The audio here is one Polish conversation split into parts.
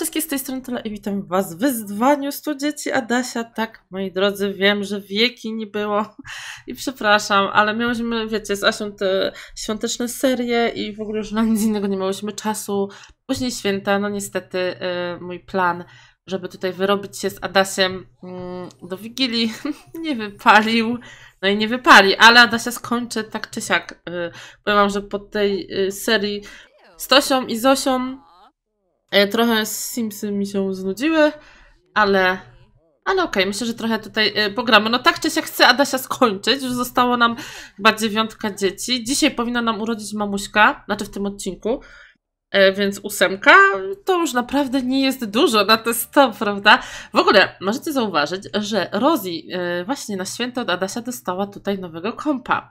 wszystkie z tej strony tyle i witam Was w wyzwaniu 100 dzieci Adasia. Tak, moi drodzy, wiem, że wieki nie było i przepraszam, ale miałyśmy, wiecie, z Asią te świąteczne serie i w ogóle już na nic innego nie miałyśmy czasu. Później święta, no niestety yy, mój plan, żeby tutaj wyrobić się z Adasiem yy, do Wigilii nie wypalił. No i nie wypali, ale Adasia skończy tak czy siak. Yy, powiem Wam, że po tej y, serii z Tosią i Zosią E, trochę Simsy mi się znudziły, ale ale okej, okay, myślę, że trochę tutaj e, pogramy. No tak czy się chce Adasia skończyć. Już zostało nam chyba dziewiątka dzieci. Dzisiaj powinna nam urodzić mamuśka, znaczy w tym odcinku. E, więc ósemka to już naprawdę nie jest dużo na te 100, prawda? W ogóle możecie zauważyć, że Rosie e, właśnie na święto od Adasia dostała tutaj nowego kompa.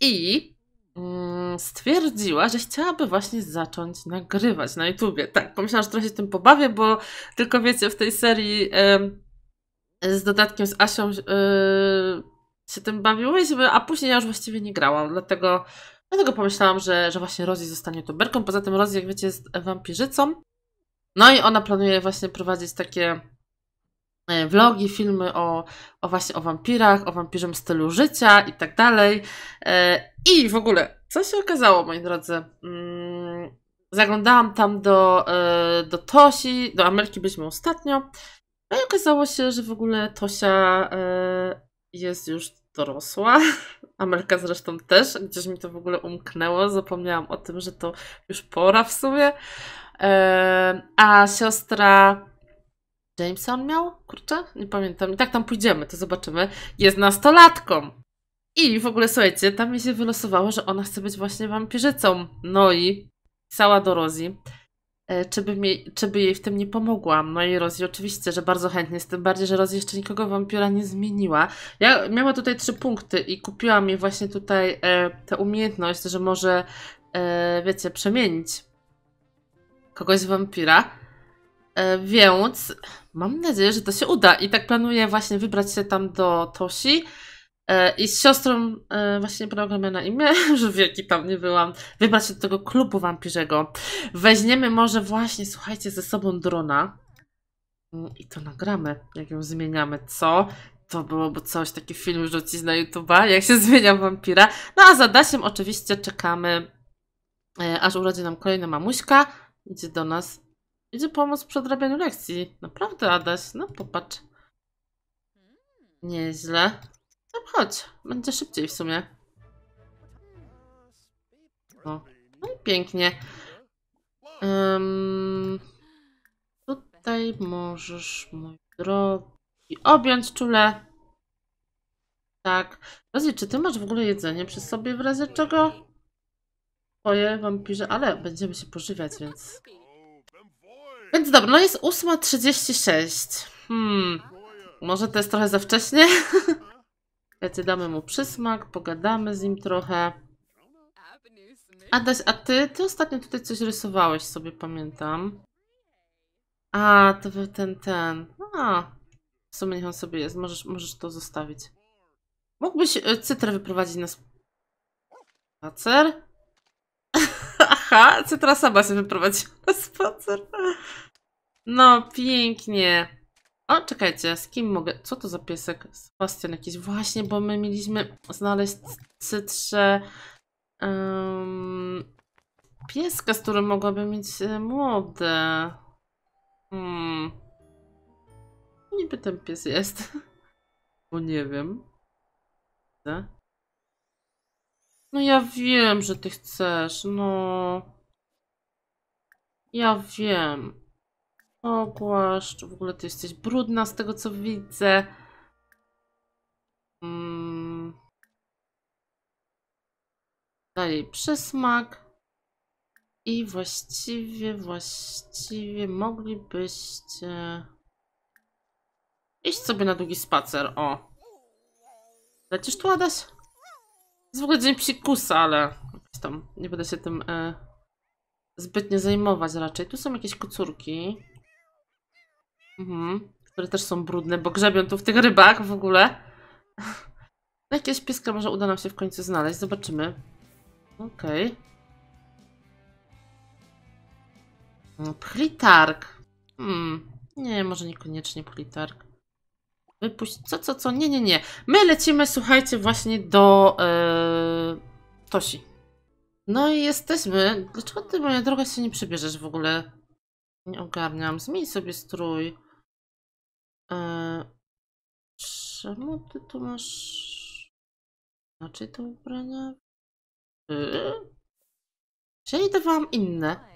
I Mm, stwierdziła, że chciałaby właśnie zacząć nagrywać na YouTubie. Tak, pomyślałam, że trochę się tym pobawię, bo tylko wiecie, w tej serii z dodatkiem z Asią y, się tym bawiłyśmy, a później ja już właściwie nie grałam, dlatego, dlatego pomyślałam, że, że właśnie Rosie zostanie youtuberką. Poza tym Rosie, jak wiecie, jest wampirzycą. No i ona planuje właśnie prowadzić takie E, vlogi, filmy o, o właśnie o wampirach, o wampirzym stylu życia i tak dalej. E, I w ogóle, co się okazało, moi drodzy? Mm, zaglądałam tam do, e, do Tosi, do Ameryki byliśmy ostatnio. No i okazało się, że w ogóle Tosia jest już dorosła. Ameryka zresztą też. Gdzieś mi to w ogóle umknęło. Zapomniałam o tym, że to już pora w sumie. A siostra Jamesa on miał? Kurczę, nie pamiętam. I tak tam pójdziemy, to zobaczymy. Jest nastolatką. I w ogóle słuchajcie, tam mi się wylosowało, że ona chce być właśnie wampirzycą. No i pisała do Rozi, czy by, czy by jej w tym nie pomogłam. No i Rozi oczywiście, że bardzo chętnie, z tym bardziej, że Rozi jeszcze nikogo wampira nie zmieniła. Ja miała tutaj trzy punkty i kupiłam mi właśnie tutaj e, tę umiejętność, że może, e, wiecie, przemienić kogoś w wampira. E, więc Mam nadzieję, że to się uda i tak planuję właśnie wybrać się tam do Tosi e, i z siostrą e, właśnie programę na imię, że wieki tam nie byłam, wybrać się do tego klubu wampirzego. Weźmiemy może właśnie, słuchajcie, ze sobą drona mm, i to nagramy, jak ją zmieniamy, co? to byłoby coś, taki film rzucić na YouTube'a, jak się zmienia wampira. No a za Dasiem oczywiście czekamy, e, aż urodzi nam kolejna mamuśka, idzie do nas Idzie pomóc przy odrabianiu lekcji. Naprawdę, Adaś, no popatrz. Nieźle. No chodź, będzie szybciej w sumie. O. No i pięknie. Um, tutaj możesz, mój drogi, objąć czule. Tak. Rosie, czy ty masz w ogóle jedzenie przy sobie w razie czego? Twoje wam ale będziemy się pożywiać, więc więc dobra, no jest 8.36. Hmm. Może to jest trochę za wcześnie? Wiecie, damy mu przysmak, pogadamy z nim trochę. Adaś, a ty, ty ostatnio tutaj coś rysowałeś sobie, pamiętam. A, to był ten, ten. A, w sumie niech on sobie jest, możesz, możesz to zostawić. Mógłbyś e, cytrę wyprowadzić na spacer? Aha, Cytra sama się wyprowadziła na spacer. No, pięknie. O, czekajcie, z kim mogę... Co to za piesek? Sebastian jakiś. Właśnie, bo my mieliśmy znaleźć Cytrze... Um, pieska, z którym mogłaby mieć e, młode. Hmm. Niby ten pies jest. Bo nie wiem. No ja wiem, że ty chcesz, no. Ja wiem. Ogłaszcz, w ogóle ty jesteś brudna z tego co widzę. Mm. Dalej przysmak. I właściwie, właściwie moglibyście iść sobie na długi spacer, o. Lecisz tu, Adaś? jest w ogóle dzień psikusa, ale tam nie będę się tym e, zbytnio zajmować raczej. Tu są jakieś kocurki. Mhm. Które też są brudne, bo grzebią tu w tych rybach w ogóle. Jakieś pieska może uda nam się w końcu znaleźć. Zobaczymy. Okej. Okay. No, plitark. Hmm. Nie, może niekoniecznie plitark. Wypuść, co, co, co, nie, nie, nie. My lecimy, słuchajcie, właśnie do yy, Tosi. No i jesteśmy. Dlaczego ty, moja droga, się nie przebierzesz w ogóle? Nie ogarniam. Zmień sobie strój. Yy, czemu ty tu masz inaczej to ubrania? Yy? E? Czyli dawałam inne.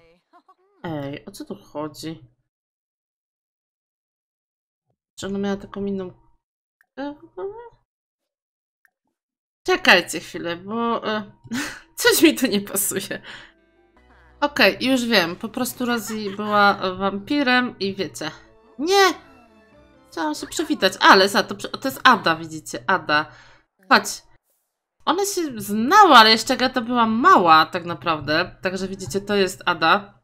Ej, o co tu chodzi? Czy ona miała taką inną... Czekajcie chwilę, bo e, coś mi tu nie pasuje. Okej, okay, już wiem. Po prostu Rosie była wampirem i wiecie. Nie! Chciałam się przywitać, ale za to, to jest Ada, widzicie, Ada. Chodź. Ona się znała, ale jeszcze Gata była mała tak naprawdę. Także widzicie, to jest Ada.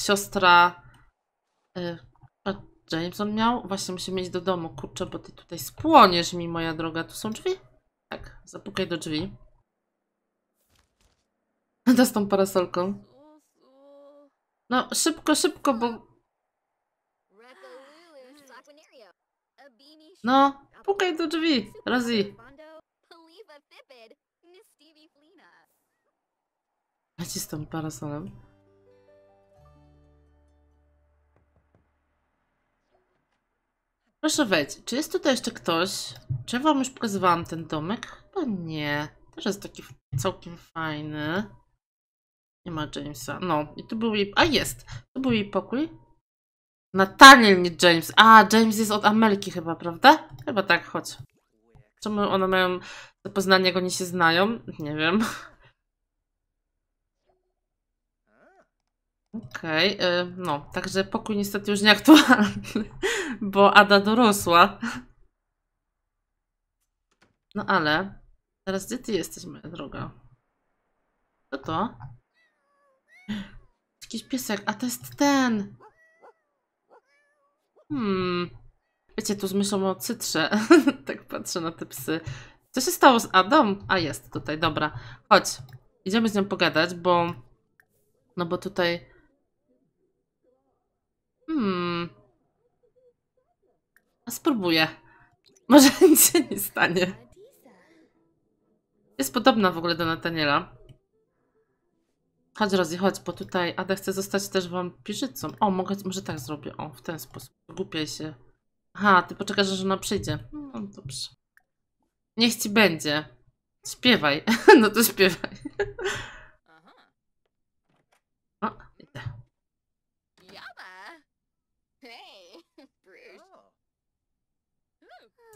Siostra... Y Jameson miał? Właśnie musi mieć do domu. Kurczę, bo ty tutaj spłoniesz mi, moja droga. Tu są drzwi? Tak, zapukaj do drzwi. To z tą parasolką. No, szybko, szybko, bo... No, pukaj do drzwi, Razi. Leci z tą parasolem. Proszę wejść. Czy jest tutaj jeszcze ktoś? Czy wam już pokazywałam ten domek? Chyba nie. Też jest taki całkiem fajny. Nie ma Jamesa. No, i tu był jej... A, jest! Tu był jej pokój. Nataniel, nie James. A, James jest od Amelki chyba, prawda? Chyba tak, chodź. Czemu one mają zapoznanie, go nie się znają? Nie wiem. Okej, okay, no, także pokój niestety już nieaktualny bo Ada dorosła. No ale, teraz gdzie ty jesteś, moja droga? Co to? Jakiś piesek, a to jest ten! Hmm. Wiecie, tu z myślą o cytrze. tak patrzę na te psy. Co się stało z Adą? A jest tutaj, dobra. Chodź, idziemy z nią pogadać, bo... No bo tutaj... Hmm... Spróbuję. Może nic się nie stanie. Jest podobna w ogóle do Nataniela. Chodź Rozi, chodź, bo tutaj Ada chce zostać też wampirzycą. O, mogę, może tak zrobię. O, w ten sposób. Głupiej się. Aha, ty poczekasz, że ona przyjdzie. No dobrze. Niech ci będzie. Śpiewaj. No to śpiewaj.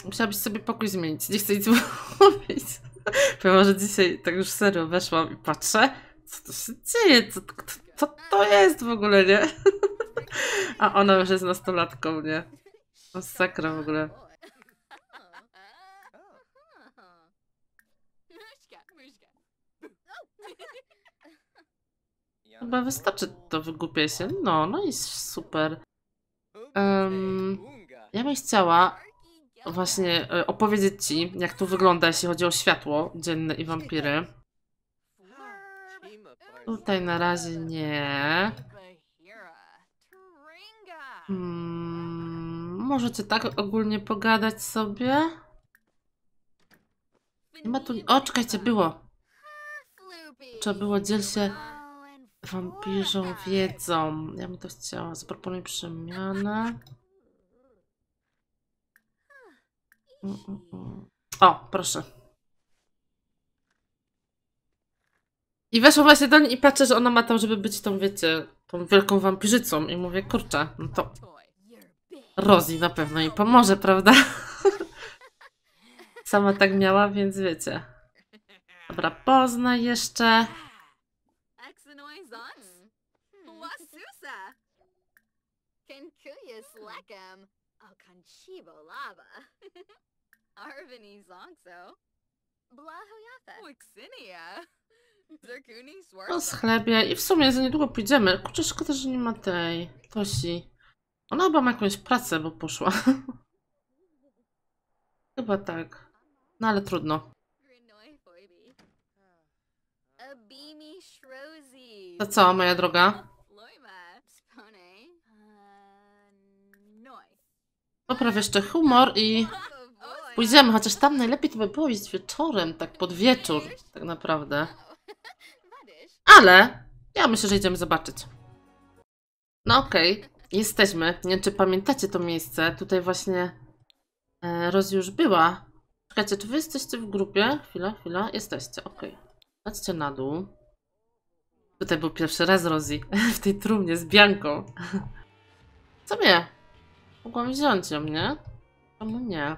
Musiałabyś sobie pokój zmienić, nie chcę nic mówić. Powiem, że dzisiaj tak już serio weszłam i patrzę, co to się dzieje, co, co to jest w ogóle, nie? A ona już jest nastolatką, nie? Masakra w ogóle. Chyba wystarczy to wygupię się. No, no i super. Um, ja bym chciała, właśnie e, opowiedzieć Ci, jak to wygląda, jeśli chodzi o światło dzienne i wampiry. Tutaj na razie nie. Hmm, możecie tak ogólnie pogadać sobie? Nie ma tu... O, czekajcie, było. Trzeba było dziel się wampirzą wiedzą. Ja bym to chciała. Zaproponuję przemianę. O, proszę. I weszłam właśnie do niej i patrzę, że ona ma tam, żeby być tą, wiecie, tą wielką wampirzycą. I mówię, kurczę, no to Rosie na pewno jej pomoże, prawda? Sama tak miała, więc wiecie. Dobra, poznaj jeszcze. Kenkuya slakem, o kanchibo lava. Arvani Zongso. O schlebie i w sumie za niedługo pójdziemy. Kurczę, szkoda, że nie ma tej Tosi. Ona chyba ma jakąś pracę, bo poszła. chyba tak. No ale trudno. To co, moja droga? Uh, Popraw jeszcze humor i Pójdziemy, chociaż tam najlepiej to by było iść wieczorem, tak pod wieczór, tak naprawdę. Ale ja myślę, że idziemy zobaczyć. No okej, okay. jesteśmy. Nie wiem, czy pamiętacie to miejsce. Tutaj właśnie e, już była. Czekajcie, czy wy jesteście w grupie? Chwila, chwila. Jesteście, okej. Okay. Chodźcie na dół. Tutaj był pierwszy raz Rozi w tej trumnie z Bianką. Co mnie? Mogłam wziąć ją, nie? Czemu nie?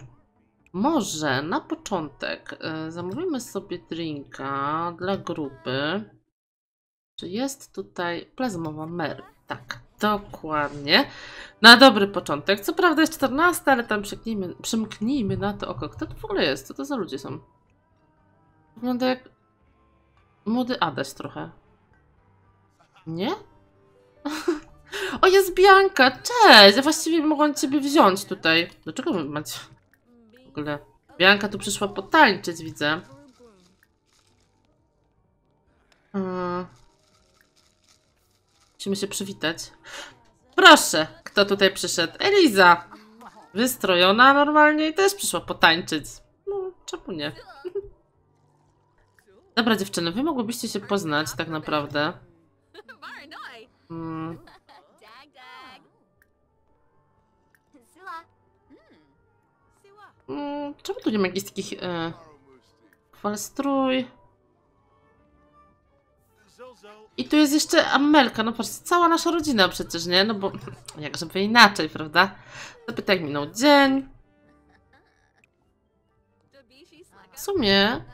Może na początek e, zamówimy sobie drinka dla grupy. Czy jest tutaj plazmowa Mary? Tak, dokładnie. Na dobry początek. Co prawda jest 14, ale tam przymknijmy, przymknijmy na to oko. Kto to w ogóle jest? Co to za ludzie są? Wygląda jak młody Adaś trochę. Nie? O, jest Bianka! Cześć! Ja właściwie mogłam Ciebie wziąć tutaj. Dlaczego macie ogóle. Bianka tu przyszła potańczyć, widzę. Hmm. Musimy się przywitać. Proszę, kto tutaj przyszedł? Eliza! Wystrojona normalnie i też przyszła potańczyć. No, czemu nie? Dobra dziewczyny, wy mogłybyście się poznać tak naprawdę. Hmm. Mm, czemu tu nie ma jakichś takich... E, I tu jest jeszcze Amelka, no prostu cała nasza rodzina przecież, nie? No bo jak żeby inaczej, prawda? Zapytaj minął dzień. W sumie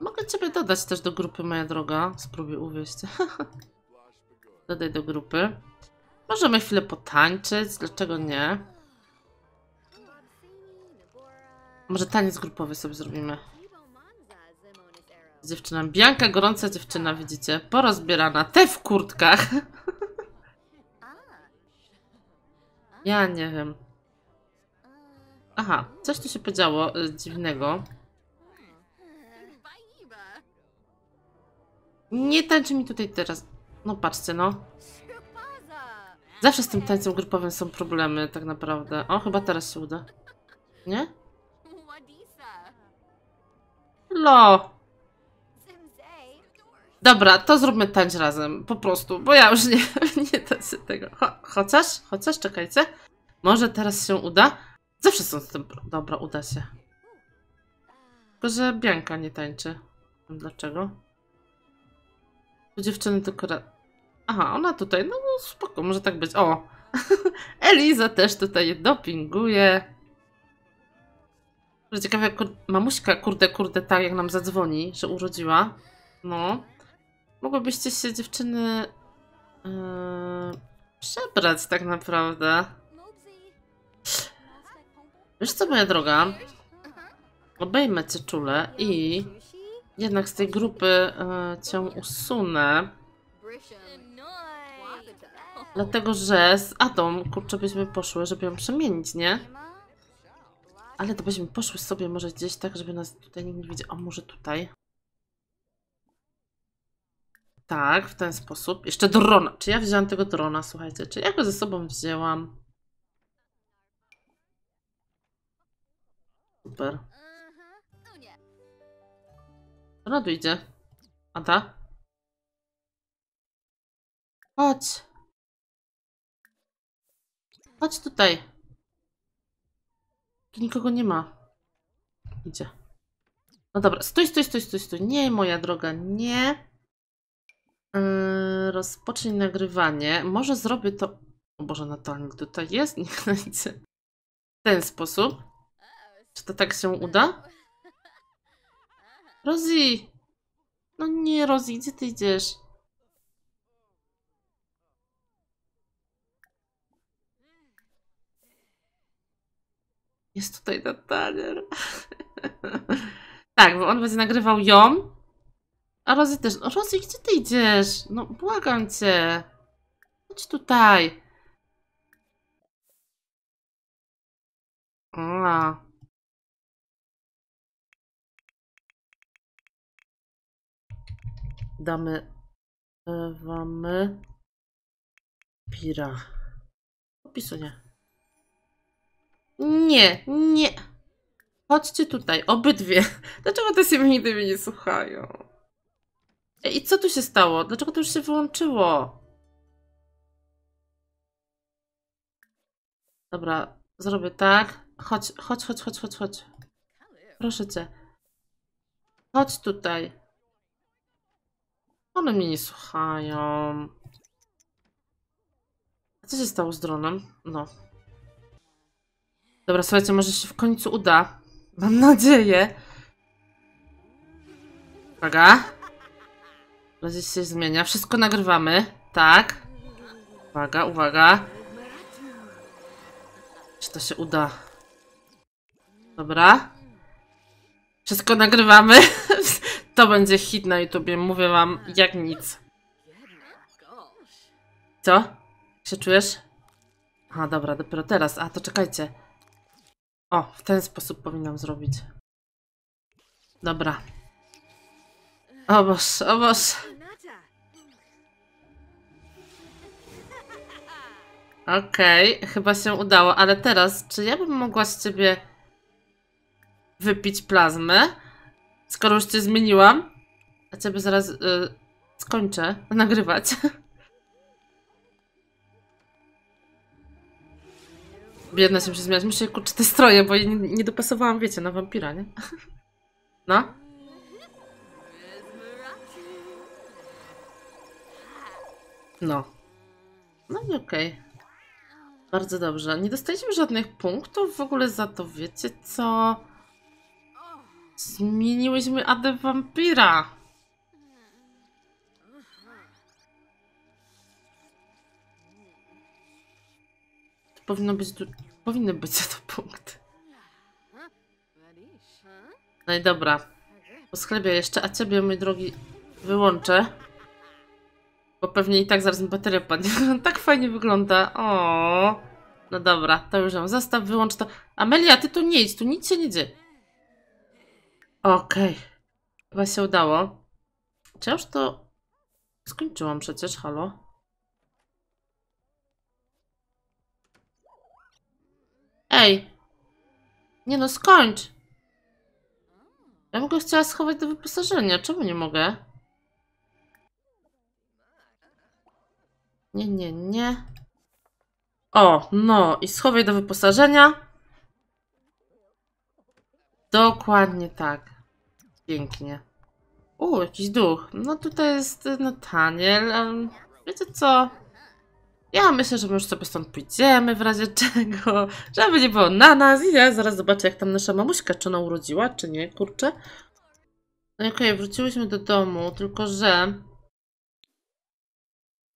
mogę ciebie dodać też do grupy, moja droga. Spróbuj uwieść. Dodaj do grupy. Możemy chwilę potańczyć, dlaczego nie? Może taniec grupowy sobie zrobimy. Dziewczyna. Bianka, gorąca dziewczyna, widzicie? Porozbierana. Te w kurtkach. ja nie wiem. Aha, coś tu się podziało y, dziwnego. Nie tańczy mi tutaj teraz. No patrzcie, no. Zawsze z tym tańcem grupowym są problemy, tak naprawdę. O, chyba teraz się uda. Nie? Lo. No. Dobra, to zróbmy tańcz razem, po prostu, bo ja już nie, nie tańczę tego. Cho, chociaż, chociaż, czekajcie. Może teraz się uda? Zawsze są z tym... Dobra, uda się. Tylko, że Bianka nie tańczy. Dlaczego? dziewczyny tylko... Aha, ona tutaj, no, no spoko, może tak być. O! Eliza też tutaj dopinguje. Że ciekawe, jak mamuśka, kurde, kurde, tak jak nam zadzwoni, że urodziła. No. Mogłybyście się dziewczyny yy, przebrać tak naprawdę. Wiesz co, moja droga? Obejmę cię czule i jednak z tej grupy yy, cię usunę. Dlatego, że z Adam, kurczę, byśmy poszły, żeby ją przemienić, nie? Ale to byśmy poszły sobie może gdzieś tak, żeby nas tutaj nikt nie widział. O, może tutaj. Tak, w ten sposób. Jeszcze drona. Czy ja wzięłam tego drona, słuchajcie? Czy ja go ze sobą wzięłam? Super. Ona tu idzie. ta? Chodź. Chodź tutaj. Tu nikogo nie ma. Idzie. No dobra, stój, stój, stój, stój, stój. Nie, moja droga, nie. Yy, e, rozpocznij nagrywanie. Może zrobię to... O Boże, Natalia, tutaj jest? Niech znajdzie. W ten sposób. Czy to tak się uda? Rozi! No nie, Rozi, gdzie ty idziesz? Jest tutaj ten tak, bo on będzie nagrywał ją. A Rozy też. No Rozy, gdzie ty idziesz? No błagam cię. Chodź tutaj. A. Damy e, wam pira. Opisuję. Nie, nie. Chodźcie tutaj, obydwie. Dlaczego te się nigdy mnie nie słuchają? I co tu się stało? Dlaczego to już się wyłączyło? Dobra, zrobię tak. Chodź, chodź, chodź, chodź, chodź, chodź. Proszę cię. Chodź tutaj. One mnie nie słuchają. A co się stało z dronem? No. Dobra, słuchajcie, może się w końcu uda. Mam nadzieję. Uwaga. Razie się zmienia. Wszystko nagrywamy. Tak. Uwaga, uwaga. Czy to się uda? Dobra. Wszystko nagrywamy. to będzie hit na YouTubie, mówię wam, jak nic. Co? Jak się czujesz? A, dobra, dopiero teraz. A, to czekajcie. O, w ten sposób powinnam zrobić. Dobra. O Boż, o Boż. Okej, okay, chyba się udało, ale teraz, czy ja bym mogła z ciebie wypić plazmę? Skoro już cię zmieniłam, a ciebie zaraz y, skończę nagrywać. biedna się przezmieniać. się kurczę, te stroje, bo nie, nie dopasowałam, wiecie, na wampira, nie? No. No. No i okej. Okay. Bardzo dobrze. Nie dostaliśmy żadnych punktów w ogóle za to, wiecie co? Zmieniłyśmy Adę Wampira. To powinno być... Powinny być za to punkty. No i dobra. Posklebię jeszcze, a ciebie, mój drogi, wyłączę. Bo pewnie i tak zaraz mi bateria padnie. tak fajnie wygląda. O. No dobra, to już mam. Zastaw, wyłącz to. Amelia, ty tu nie idź, tu nic się nie dzieje. Okej. Okay. Chyba się udało. Czy ja już to skończyłam przecież, halo? Ej! Nie no, skończ! Ja bym go chciała schować do wyposażenia. Czemu nie mogę? Nie, nie, nie. O, no i schowaj do wyposażenia. Dokładnie tak. Pięknie. U, jakiś duch. No tutaj jest Taniel. Wiecie co? Ja myślę, że my już sobie stąd pójdziemy w razie czego, żeby nie było na nas i ja zaraz zobaczę jak tam nasza mamuśka, czy ona urodziła, czy nie, kurczę. No okej, wróciłyśmy do domu, tylko że...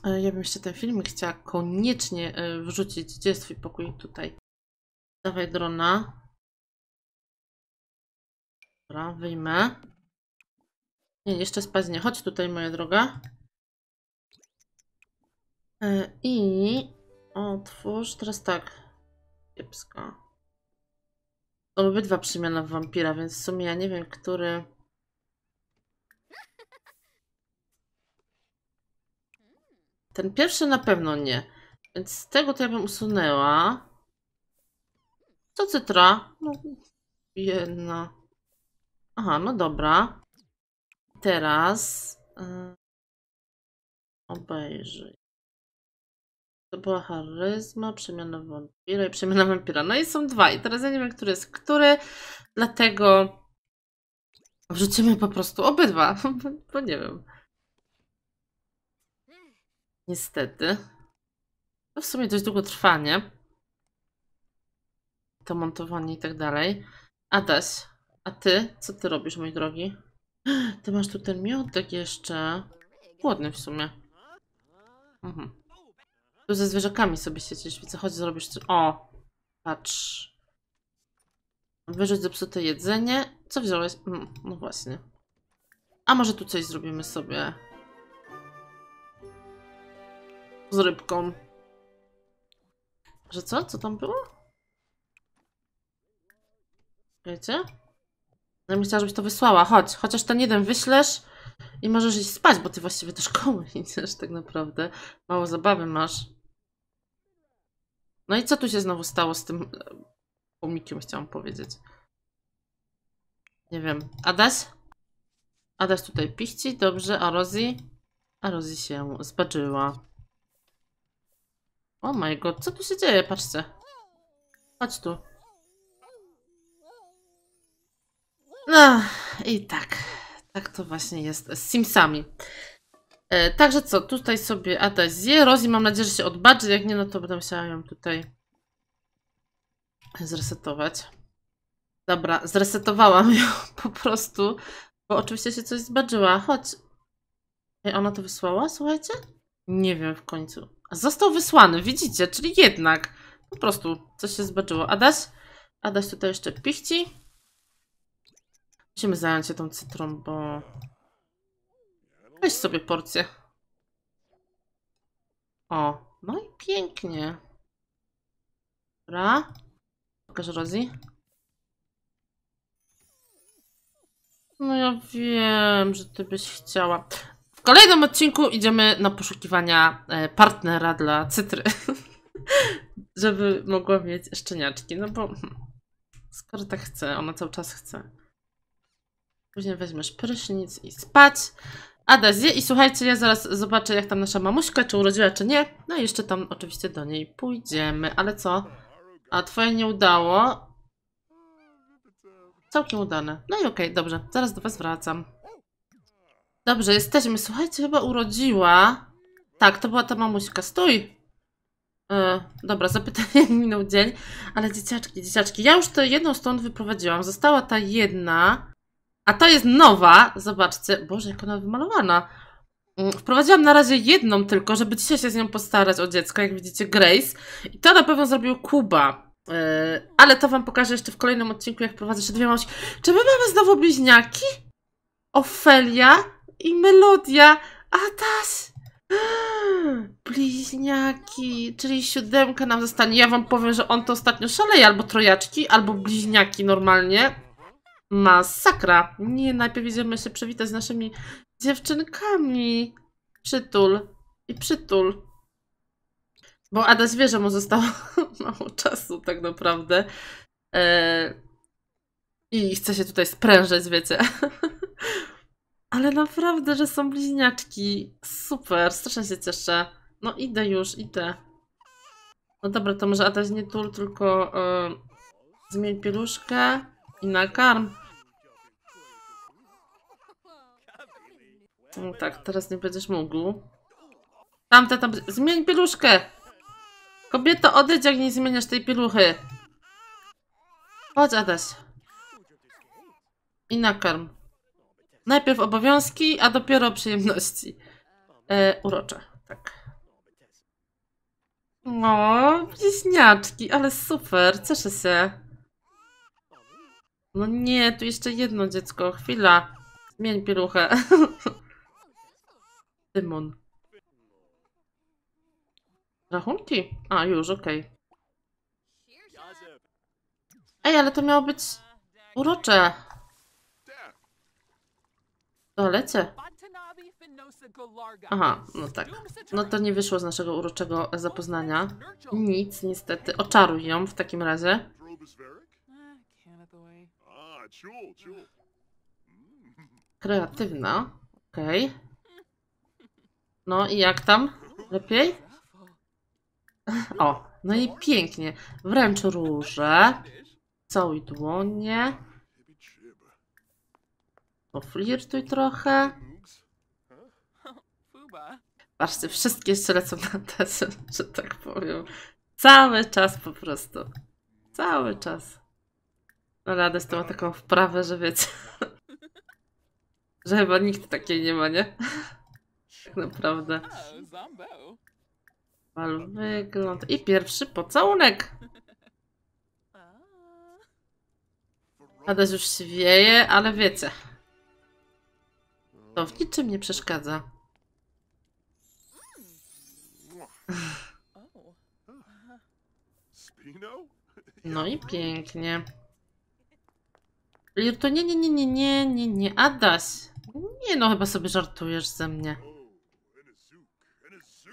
E, ja bym jeszcze ten filmik chciała koniecznie e, wrzucić. Gdzie jest twój pokój? Tutaj. Dawaj drona. Dobra, wyjmę. Nie, jeszcze spać nie. Chodź tutaj, moja droga. E, I otwórz, teraz tak, kiepsko. Są obydwa przemiana w wampira, więc w sumie ja nie wiem, który... Ten pierwszy na pewno nie. Więc z tego to ja bym usunęła. Co cytra? No, jedna. Aha, no dobra. Teraz... Yy, obejrzyj. To była charyzma, przemiana wampira i przemiana wampira. No i są dwa. I teraz ja nie wiem, który jest który, dlatego wrzucimy po prostu obydwa, bo nie wiem. Niestety. To w sumie dość długo trwanie. To montowanie i tak dalej. Adaś, a ty? Co ty robisz, mój drogi? Ty masz tu ten miodek jeszcze. Głodny w sumie. Mhm. Tu ze zwierzakami sobie siedzieć, widzę, chodź zrobisz coś. O, patrz. Wyrzuć zepsute jedzenie. Co wziąłeś? Mm, no właśnie. A może tu coś zrobimy sobie. Z rybką. Że co? Co tam było? Wiecie? Ja bym chciała, żebyś to wysłała. Chodź, chociaż ten jeden wyślesz i możesz iść spać, bo ty właściwie do szkoły idziesz tak naprawdę. Mało zabawy masz. No i co tu się znowu stało z tym e, pomnikiem? chciałam powiedzieć. Nie wiem. Adas, Adas tutaj piści, dobrze, a Rosie? A Rosie się zbaczyła. O oh my god, co tu się dzieje? Patrzcie. Chodź tu. No i tak. Tak to właśnie jest z Simsami. E, także co, tutaj sobie Adaś zje. Rozi mam nadzieję, że się odbaczy, Jak nie, no to będę musiała ją tutaj zresetować. Dobra, zresetowałam ją po prostu, bo oczywiście się coś zbadżyła. Chodź. Ej, ona to wysłała, słuchajcie? Nie wiem w końcu. Został wysłany, widzicie? Czyli jednak. Po prostu coś się zbadżyło. Adaś? Adaś tutaj jeszcze pichci. Musimy zająć się tą cytrą, bo Weź sobie porcję. O, no i pięknie. Dobra. Pokaż Rosie. No ja wiem, że ty byś chciała. W kolejnym odcinku idziemy na poszukiwania e, partnera dla cytry. Żeby mogła mieć szczeniaczki, no bo hmm, skoro tak chce, ona cały czas chce. Później weźmiesz prysznic i spać. Ada zje i słuchajcie, ja zaraz zobaczę jak tam nasza mamuśka, czy urodziła, czy nie. No i jeszcze tam oczywiście do niej pójdziemy, ale co? A twoje nie udało. Całkiem udane. No i okej, okay, dobrze, zaraz do was wracam. Dobrze, jesteśmy. Słuchajcie, chyba urodziła. Tak, to była ta mamuśka. Stój! Yy, dobra, zapytanie minął dzień, ale dzieciaczki, dzieciaczki, ja już tę jedną stąd wyprowadziłam. Została ta jedna. A to jest nowa, zobaczcie, boże jak ona wymalowana. Mm, wprowadziłam na razie jedną tylko, żeby dzisiaj się z nią postarać o dziecko, jak widzicie Grace. I to na pewno zrobił Kuba. Yy, ale to wam pokażę jeszcze w kolejnym odcinku, jak prowadzę jeszcze dwie mąż. Czy my mamy znowu bliźniaki? Ofelia i Melodia. A tas! Bliźniaki, czyli siódemka nam zostanie. Ja wam powiem, że on to ostatnio szaleje, albo trojaczki, albo bliźniaki normalnie. Masakra. Nie, najpierw idziemy się przywitać z naszymi dziewczynkami. Przytul i przytul. Bo Adaś wie, że mu zostało mało czasu tak naprawdę. E, I chce się tutaj sprężyć, wiecie. Ale naprawdę, że są bliźniaczki. Super, strasznie się cieszę. No idę już, idę. No dobra, to może Adaś nie tul, tylko e, zmień pieluszkę i nakarm. No tak, teraz nie będziesz mógł. Tamte, tam. Zmień pieluszkę! Kobieto, odejdź, jak nie zmieniasz tej pieluchy. Chodź, Adaś. I nakarm. Najpierw obowiązki, a dopiero przyjemności. E, urocze, tak. O, no, bliźniaczki, ale super, cieszę się. No nie, tu jeszcze jedno dziecko, chwila. Zmień pieluchę. Dymon. Rachunki? A, już, okej. Okay. Ej, ale to miało być urocze. To lecę. Aha, no tak. No to nie wyszło z naszego uroczego zapoznania. Nic, niestety. Oczaruj ją w takim razie. Kreatywna. Okej. Okay. No i jak tam? Lepiej? O, no i pięknie. Wręcz róże. Całuj dłonie. Poflirtuj trochę. Patrzcie, wszystkie jeszcze lecą na tezę, że tak powiem. Cały czas po prostu. Cały czas. No radę z tą taką wprawę, że wiecie. że chyba nikt takiej nie ma, nie? tak naprawdę. Mal wygląd. I pierwszy pocałunek. Adaś już się wieje, ale wiecie. To w niczym nie przeszkadza. No i pięknie. to nie, nie, nie, nie, nie, nie, nie, Adaś. Nie no, chyba sobie żartujesz ze mnie.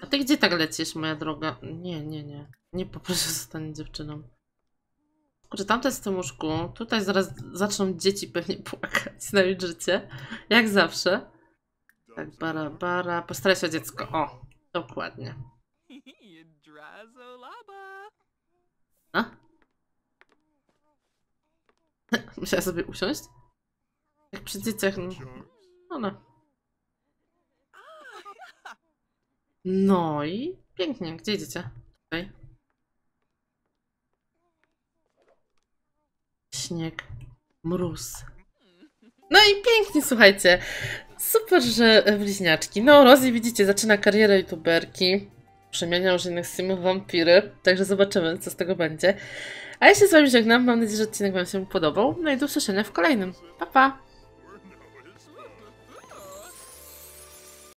A ty gdzie tak lecisz, moja droga? Nie, nie, nie. Nie poproszę zostanie dziewczyną. Kurczę, tamte z tym łóżku. Tutaj zaraz zaczną dzieci pewnie płakać na życie. Jak zawsze. Tak, bara, bara. Postaraj się o dziecko. O, dokładnie. No? Musiała sobie usiąść? Jak przy dzieciach, no. Ona. No, no. No i pięknie. Gdzie idziecie? Tutaj. Śnieg. Mróz. No i pięknie, słuchajcie. Super, że bliźniaczki. No, Rosie, widzicie, zaczyna karierę youtuberki. Przemienia już innych simów wampiry. Także zobaczymy, co z tego będzie. A ja się z wami żegnam. Mam nadzieję, że odcinek wam się podobał. No i do usłyszenia w kolejnym. Pa, pa!